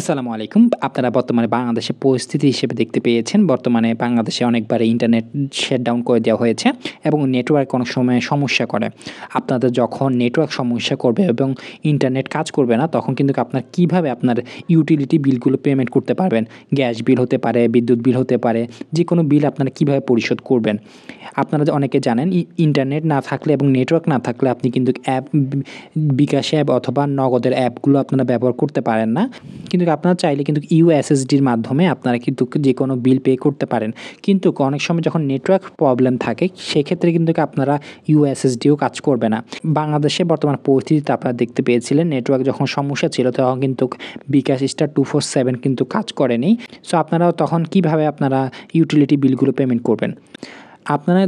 আসসালামু আলাইকুম আপনারা বর্তমানে বাংলাদেশে পরিস্থিতি হিসেবে দেখতে পেয়েছেন বর্তমানে বাংলাদেশে অনেকবারে ইন্টারনেট ডাউন করে দেওয়া হয়েছে এবং নেটওয়ার্ক অনেক সময় সমস্যা করে আপনাদের যখন নেটওয়ার্ক সমস্যা করবে এবং ইন্টারনেট কাজ করবে না তখন কিন্তু আপনার কিভাবে আপনার ইউটিলিটি বিলগুলো পেমেন্ট করতে পারবেন গ্যাস বিল হতে পারে বিদ্যুৎ বিল হতে পারে যে কোনো বিল আপনারা কিভাবে পরিশোধ করবেন আপনারা অনেকে জানেন ইন্টারনেট না থাকলে এবং নেটওয়ার্ক না থাকলে আপনি কিন্তু অ্যাপ বিকাশ অ্যাপ অথবা নগদের অ্যাপগুলো আপনারা ব্যবহার করতে পারেন না কিন্তু কিন্তু আপনারা চাইলে কিন্তু ইউএসএসডির মাধ্যমে আপনারা কিন্তু যে কোনো বিল পে করতে পারেন কিন্তু অনেক সময় যখন নেটওয়ার্ক প্রবলেম থাকে সেক্ষেত্রে কিন্তু আপনারা ইউএসএসডিও কাজ করবে না বাংলাদেশে বর্তমান পরিস্থিতিতে আপনারা দেখতে পেয়েছিলেন নেটওয়ার্ক যখন সমস্যা ছিল তখন কিন্তু bKash star two four seven কিন্তু কাজ করেনি সো আপনারাও তখন কিভাবে আপনারা ইউটিলিটি বিলগুলো পেমেন্ট করবেন আপনারা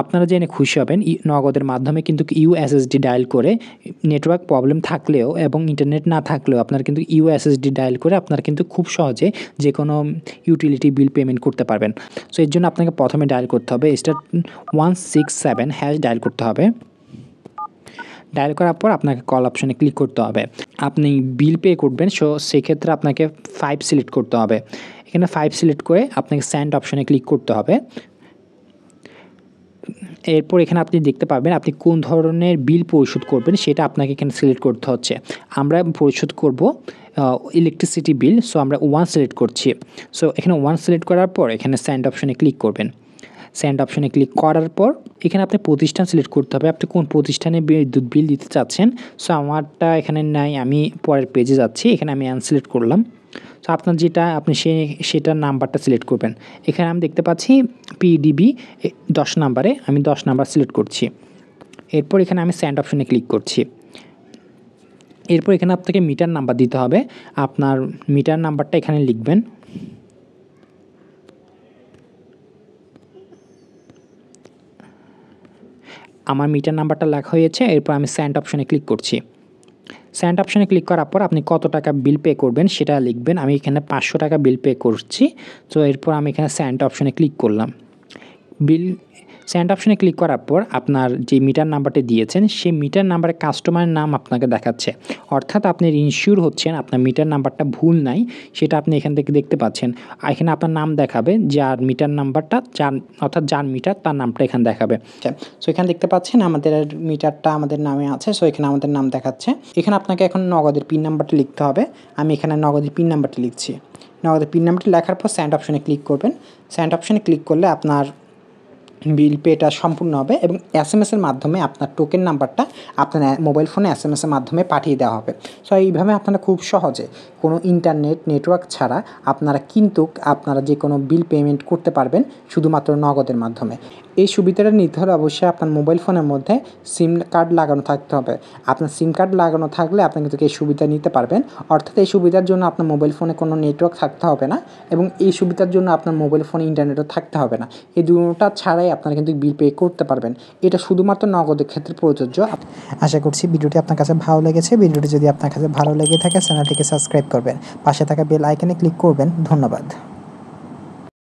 আপনারা জেনে খুশি হবেন নগদের মাধ্যমে কিন্তু ইউএসএসডি ডায়াল করে নেটওয়ার্ক প্রবলেম থাকলেও এবং ইন্টারনেট না থাকলেও আপনারা কিন্তু ইউএসএসডি ডায়াল করে আপনারা কিন্তু খুব সহজে যে কোনো ইউটিলিটি বিল পেমেন্ট করতে পারবেন সো এর জন্য আপনাকে প্রথমে ডায়াল করতে হবে star one six seven hash dial করতে হবে ডায়াল করার পর আপনাকে কল অপশানে ক্লিক করতে হবে আপনি বিল পে করবেন সো সেক্ষেত্রে আপনাকে ফাইভ সিলেক্ট করতে হবে এখানে ফাইভ সিলেক্ট করে আপনাকে স্যান্ড অপশানে ক্লিক করতে হবে এরপর এখানে আপনি দেখতে পাবেন আপনি কোন ধরনের বিল পরিশোধ করবেন সেটা আপনাকে এখানে সিলেক্ট করতে হচ্ছে আমরা পরিশোধ করব ইলেকট্রিসিটি বিল সো আমরা ওয়ান সিলেক্ট করছি সো এখানে ওয়ান সিলেক্ট করার পর এখানে স্যান্ড অপশনে ক্লিক করবেন স্যান্ড অপশনে ক্লিক করার পর এখানে আপনি প্রতিষ্ঠান সিলেক্ট করতে হবে আপনি কোন প্রতিষ্ঠানে বিদ্যুৎ বিল দিতে চাচ্ছেন সো আমারটা এখানে নাই আমি পরের পেজে যাচ্ছি এখানে আমি অ্যান সিলেক্ট করলাম তো আপনার যেটা আপনি সে সেটার নাম্বারটা সিলেক্ট করবেন এখানে আমি দেখতে পাচ্ছি পিডিবি দশ নাম্বারে আমি দশ নাম্বার সিলেক্ট করছি এরপর এখানে আমি স্যান্ড অপশনে ক্লিক করছি এরপর এখানে আপনাকে মিটার নাম্বার দিতে হবে আপনার মিটার নাম্বারটা এখানে লিখবেন আমার মিটার নাম্বারটা লেখা হয়েছে এরপর আমি স্যান্ড অপশনে ক্লিক করছি স্যান্ড অপশনে ক্লিক করার পর আপনি কত টাকা বিল পে করবেন সেটা লিখবেন আমি এখানে পাঁচশো টাকা বিল পে করছি তো এরপর আমি এখানে স্যান্ড অপশনে ক্লিক করলাম বিল সেন্ড অপশনে ক্লিক করার পর আপনার যে মিটার নাম্বারটি দিয়েছেন সেই মিটার নাম্বারে কাস্টমারের নাম আপনাকে দেখাচ্ছে অর্থাৎ আপনি ইনশিওর হচ্ছেন আপনার মিটার নাম্বারটা ভুল নাই সেটা আপনি এখান থেকে দেখতে পাচ্ছেন এখানে আপনার নাম দেখাবে যার মিটার নাম্বারটা যার অর্থাৎ যার মিটার তার নামটা এখানে দেখাবে সো আচ্ছা, এখানে দেখতে পাচ্ছেন আমাদের মিটারটা আমাদের নামে আছে সো এখানে আমাদের নাম দেখাচ্ছে এখানে আপনাকে এখন নগদের পিন নাম্বারটা লিখতে হবে আমি এখানে নগদের পিন নাম্বারটি লিখছি নগদের পিন নাম্বারটি লেখার পর স্যান্ড অপশনে ক্লিক করবেন স্যান্ড অপশনে ক্লিক করলে আপনার বিল পেটা সম্পূর্ণ হবে এবং এস এম এসের মাধ্যমে আপনার টোকেন নাম্বারটা আপনার মোবাইল ফোনে এস এম এসের মাধ্যমে পাঠিয়ে দেওয়া হবে সো এইভাবে আপনারা খুব সহজে কোনো ইন্টারনেট নেটওয়ার্ক ছাড়া আপনারা কিন্তু আপনারা যে কোনো বিল পেমেন্ট করতে পারবেন শুধুমাত্র নগদের মাধ্যমে এই সুবিধাটা নিতে হলে অবশ্যই আপনার মোবাইল ফোনের মধ্যে সিম কার্ড লাগানো থাকতে হবে আপনার সিম কার্ড লাগানো থাকলে আপনি কিন্তু এই সুবিধা নিতে পারবেন অর্থাৎ এই সুবিধার জন্য আপনার মোবাইল ফোনে কোনো নেটওয়ার্ক থাকতে হবে না এবং এই সুবিধার জন্য আপনার মোবাইল ফোনে ইন্টারনেটও থাকতে হবে না এই দুটা ছাড়াই আপনারা কিন্তু বিল পে করতে পারবেন এটা শুধুমাত্র নগদের ক্ষেত্রে প্রযোজ্য আশা করছি ভিডিওটি আপনার কাছে ভালো লেগেছে ভিডিওটি যদি আপনার কাছে ভালো লেগে থাকে চ্যানেলটিকে সাবস্ক্রাইব করবেন পাশে থাকা বেল আইকনে ক্লিক করবেন ধন্যবাদ